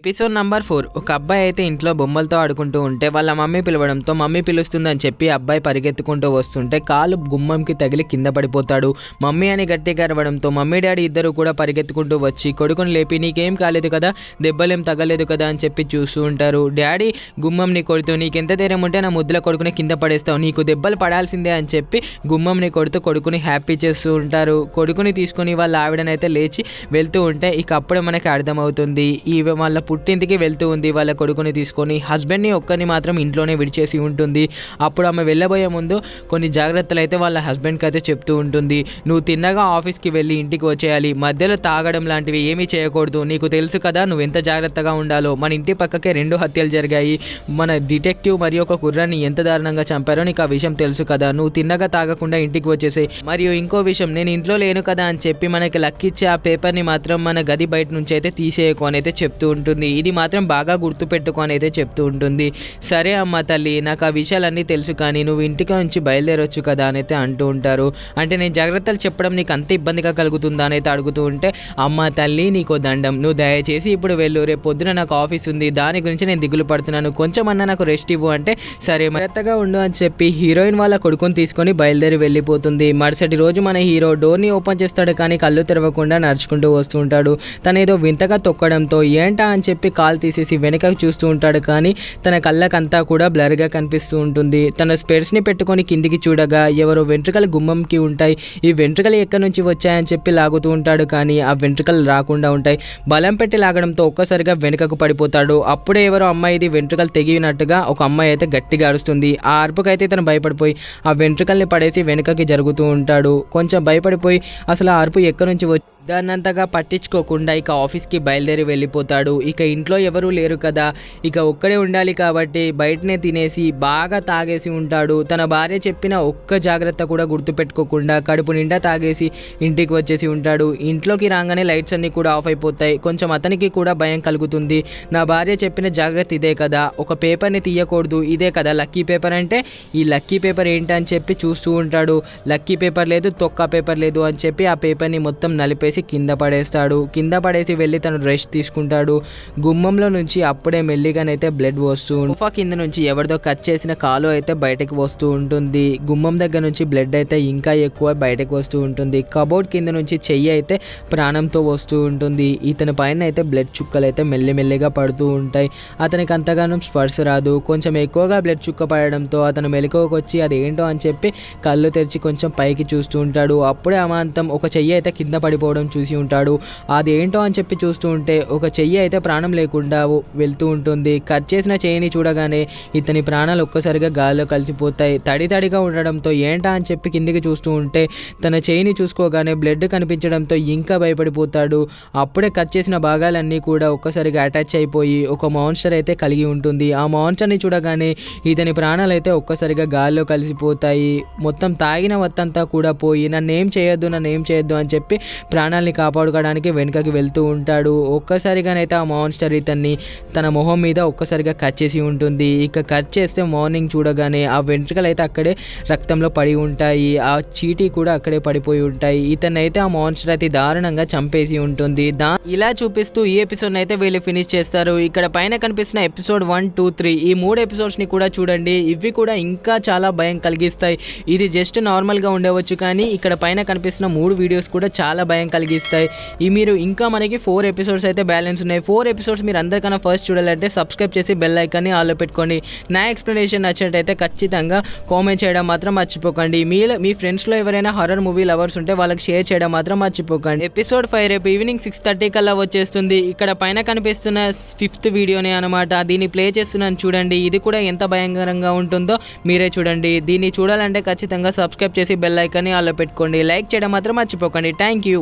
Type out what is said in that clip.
episode number four ఒక అబ్బాయి అయితే ఇంట్లో బొమ్మలతో ఆడుకుంటూ ఉంటే వాళ్ళ మమ్మీ పిలవడంతో మమ్మీ పిలుస్తుందని చెప్పి అబ్బాయి పరిగెత్తుకుంటూ వస్తుంటే కాలు గుమ్మంకి తగిలి కింద పడిపోతాడు మమ్మీ అని గట్టిగా అరవడంతో మమ్మీ డాడీ ఇద్దరు కూడా పరిగెత్తుకుంటూ వచ్చి కొడుకుని లేపి నీకేం కాలేదు కదా దెబ్బలేం తగలేదు కదా అని చెప్పి చూస్తూ ఉంటారు డాడీ గుమ్మంని కొడుతూ నీకు ఎంత ధైర్యం ఉంటే నా ముద్దుల కొడుకుని కింద పడేస్తావు నీకు దెబ్బలు పడాల్సిందే అని చెప్పి గుమ్మంని కొడుతూ కొడుకుని హ్యాపీ చేస్తూ ఉంటారు కొడుకుని తీసుకుని వాళ్ళ ఆవిడనైతే లేచి వెళ్తూ ఉంటే ఇక అప్పుడు మనకి అర్థమవుతుంది ఈ వాళ్ళ పుట్టింటికి వెళ్తూ ఉంది వాళ్ళ కొడుకుని తీసుకొని హస్బెండ్ని ఒక్కరిని మాత్రం ఇంట్లోనే విడిచేసి ఉంటుంది అప్పుడు ఆమె వెళ్ళబోయే ముందు కొన్ని జాగ్రత్తలు అయితే వాళ్ళ హస్బెండ్కి అయితే చెప్తూ ఉంటుంది నువ్వు తిన్నగా ఆఫీస్కి వెళ్ళి ఇంటికి వచ్చేయాలి మధ్యలో తాగడం లాంటివి ఏమీ చేయకూడదు నీకు తెలుసు కదా నువ్వు ఎంత జాగ్రత్తగా ఉండాలో మన ఇంటి పక్కకే రెండు హత్యలు జరిగాయి మన డిటెక్టివ్ మరియు ఒక కుర్రాన్ని ఎంత దారుణంగా చంపారో నీకు ఆ విషయం తెలుసు కదా నువ్వు తిన్నగా తాగకుండా ఇంటికి వచ్చేసే మరియు ఇంకో విషయం నేను ఇంట్లో లేను కదా అని చెప్పి మనకి లక్కిచ్చే ఆ పేపర్ని మాత్రం మన గది బయట నుంచి అయితే తీసేయకు అని అయితే చెప్తూ ఉంటుంది ఉంటుంది ఇది మాత్రం బాగా గుర్తుపెట్టుకొని అయితే చెప్తూ ఉంటుంది సరే అమ్మ తల్లి నాకు ఆ విషయాలన్నీ తెలుసు కానీ నువ్వు ఇంటికి నుంచి బయలుదేరొచ్చు కదా అని అయితే అంటూ ఉంటారు అంటే నేను జాగ్రత్తలు చెప్పడం నీకు అంత ఇబ్బందిగా కలుగుతుందా అని అయితే అడుగుతూ ఉంటే అమ్మ తల్లి నీకు దండం నువ్వు దయచేసి ఇప్పుడు వెళ్ళు రేపు పొద్దున నాకు ఆఫీస్ ఉంది దాని గురించి నేను దిగులు పడుతున్నాను కొంచెం నాకు రెస్ట్ ఇవ్వు అంటే సరే మరత్తగా ఉండు అని చెప్పి హీరోయిన్ వాళ్ళ కొడుకుని తీసుకొని బయలుదేరి వెళ్ళిపోతుంది మరుసటి రోజు మన హీరో డోర్ని ఓపెన్ చేస్తాడు కానీ కళ్ళు తెరవకుండా నడుచుకుంటూ వస్తుంటాడు తను ఏదో వింతగా తొక్కడంతో ఏంటా అని చెప్పి కాల్ తీసేసి వెనకకు చూస్తూ ఉంటాడు కానీ తన కళ్ళకంతా కూడా బ్లర్గా కనిపిస్తూ ఉంటుంది తన స్పెడ్స్ని పెట్టుకొని కిందికి చూడగా ఎవరో వెంట్రుకలు గుమ్మంకి ఉంటాయి ఈ వెంట్రుకలు ఎక్కడి నుంచి వచ్చాయని చెప్పి లాగుతూ ఉంటాడు కానీ ఆ వెంట్రుకలు రాకుండా ఉంటాయి బలం పెట్టి లాగడంతో ఒక్కసారిగా వెనుకకు పడిపోతాడు అప్పుడే ఎవరో అమ్మాయిది వెంట్రుకలు తెగినట్టుగా ఒక అమ్మాయి అయితే గట్టిగా అరుస్తుంది ఆ అరుపుకైతే తను భయపడిపోయి ఆ వెంట్రుకల్ని పడేసి వెనుకకి జరుగుతూ ఉంటాడు కొంచెం భయపడిపోయి అసలు ఆ అరుపు ఎక్కడి నుంచి వచ్చి దాన్నంతగా పట్టించుకోకుండా ఇక ఆఫీస్కి బయలుదేరి వెళ్ళిపోతాడు ఇక ఇంట్లో ఎవరూ లేరు కదా ఇక ఒక్కడే ఉండాలి కాబట్టి బయటనే తినేసి బాగా తాగేసి ఉంటాడు తన భార్య చెప్పిన ఒక్క జాగ్రత్త కూడా గుర్తుపెట్టుకోకుండా కడుపు నిండా తాగేసి ఇంటికి వచ్చేసి ఉంటాడు ఇంట్లోకి రాగానే లైట్స్ అన్నీ కూడా ఆఫ్ అయిపోతాయి కొంచెం అతనికి కూడా భయం కలుగుతుంది నా భార్య చెప్పిన జాగ్రత్త ఇదే కదా ఒక పేపర్ని తీయకూడదు ఇదే కదా లక్కీ పేపర్ అంటే ఈ లక్కీ పేపర్ ఏంటని చెప్పి చూస్తూ ఉంటాడు లక్కీ పేపర్ లేదు తొక్క పేపర్ లేదు అని చెప్పి ఆ పేపర్ని మొత్తం నలిపేసి చేసి కింద పడేస్తాడు కింద పడేసి వెళ్ళి తను రెస్ట్ తీసుకుంటాడు గుమ్మంలో నుంచి అప్పుడే మెల్లిగానైతే బ్లడ్ వస్తూ సోఫా కింద నుంచి ఎవరిదో కట్ చేసిన కాలు అయితే బయటకు వస్తూ ఉంటుంది గుమ్మం దగ్గర నుంచి బ్లడ్ అయితే ఇంకా ఎక్కువ బయటకు వస్తూ ఉంటుంది కబోర్డ్ కింద నుంచి చెయ్యి అయితే ప్రాణంతో వస్తూ ఉంటుంది ఇతని పైన అయితే బ్లడ్ చుక్కలు అయితే మెల్లిమెల్లిగా పడుతూ ఉంటాయి అతనికి అంతగానం స్పర్శ రాదు కొంచెం ఎక్కువగా బ్లడ్ చుక్క పడడంతో అతను మెలకువకు వచ్చి అది ఏంటో అని చెప్పి కళ్ళు తెరిచి కొంచెం పైకి చూస్తూ ఉంటాడు అప్పుడే అమాంతం ఒక చెయ్యి అయితే కింద పడిపోవడం రావడం చూసి ఉంటాడు అది ఏంటో అని చెప్పి చూస్తూ ఉంటే ఒక చెయ్యి అయితే ప్రాణం లేకుండా వెళ్తూ ఉంటుంది కట్ చేసిన చెయ్యిని చూడగానే ఇతని ప్రాణాలు ఒక్కసారిగా గాల్లో కలిసిపోతాయి తడి తడిగా ఉండడంతో ఏంటా అని చెప్పి కిందికి చూస్తూ ఉంటే తన చెయ్యిని చూసుకోగానే బ్లడ్ కనిపించడంతో ఇంకా భయపడిపోతాడు అప్పుడే కట్ చేసిన భాగాలన్నీ కూడా ఒక్కసారిగా అటాచ్ అయిపోయి ఒక మాన్స్టర్ అయితే కలిగి ఉంటుంది ఆ మాన్స్టర్ని చూడగానే ఇతని ప్రాణాలు అయితే ఒక్కసారిగా గాల్లో కలిసిపోతాయి మొత్తం తాగిన వత్తంతా కూడా పోయి నన్ను ఏం చేయొద్దు నన్ను ఏం చేయొద్దు అని చెప్పి ప్రాణ ప్రాణాలని కాపాడుకోవడానికి వెనుకకి వెళ్తూ ఉంటాడు ఒక్కసారిగానైతే ఆ మాన్స్టర్ ఇతన్ని తన మొహం మీద ఒక్కసారిగా కట్ చేసి ఉంటుంది ఇక కట్ చేస్తే మార్నింగ్ చూడగానే ఆ వెంట్రుకలు అయితే అక్కడే రక్తంలో పడి ఉంటాయి ఆ చీటీ కూడా అక్కడే పడిపోయి ఉంటాయి ఇతనైతే ఆ మాన్స్టర్ అయితే దారుణంగా చంపేసి ఉంటుంది దా ఇలా చూపిస్తూ ఈ ఎపిసోడ్ అయితే వీళ్ళు ఫినిష్ చేస్తారు ఇక్కడ పైన కనిపిస్తున్న ఎపిసోడ్ వన్ టూ త్రీ ఈ మూడు ఎపిసోడ్స్ ని కూడా చూడండి ఇవి కూడా ఇంకా చాలా భయం కలిగిస్తాయి ఇది జస్ట్ నార్మల్గా ఉండవచ్చు కానీ ఇక్కడ పైన కనిపిస్తున్న మూడు వీడియోస్ కూడా చాలా భయం కలిగి కలిగిస్తాయి ఈ మీరు ఇంకా మనకి ఫోర్ ఎపిసోడ్స్ అయితే బ్యాలెన్స్ ఉన్నాయి ఫోర్ ఎపిసోడ్స్ మీరు అందరికన్నా ఫస్ట్ చూడాలంటే సబ్స్క్రైబ్ చేసి బెల్ ఐకాన్ని ఆలో పెట్టుకోండి నా ఎక్స్ప్లెనేషన్ నచ్చినట్టయితే ఖచ్చితంగా కామెంట్ చేయడం మాత్రం మర్చిపోకండి మీలో మీ ఫ్రెండ్స్లో ఎవరైనా హర్రర్ మూవీ లవర్స్ ఉంటే వాళ్ళకి షేర్ చేయడం మాత్రం మర్చిపోకండి ఎపిసోడ్ ఫైవ్ రేపు ఈవినింగ్ సిక్స్ థర్టీ కల్లా వచ్చేస్తుంది ఇక్కడ పైన కనిపిస్తున్న ఫిఫ్త్ వీడియోనే అనమాట దీన్ని ప్లే చేస్తున్నాను చూడండి ఇది కూడా ఎంత భయంకరంగా ఉంటుందో మీరే చూడండి దీన్ని చూడాలంటే ఖచ్చితంగా సబ్స్క్రైబ్ చేసి బెల్ ఐకాన్ని ఆలో పెట్టుకోండి లైక్ చేయడం మాత్రం మర్చిపోకండి థ్యాంక్ యూ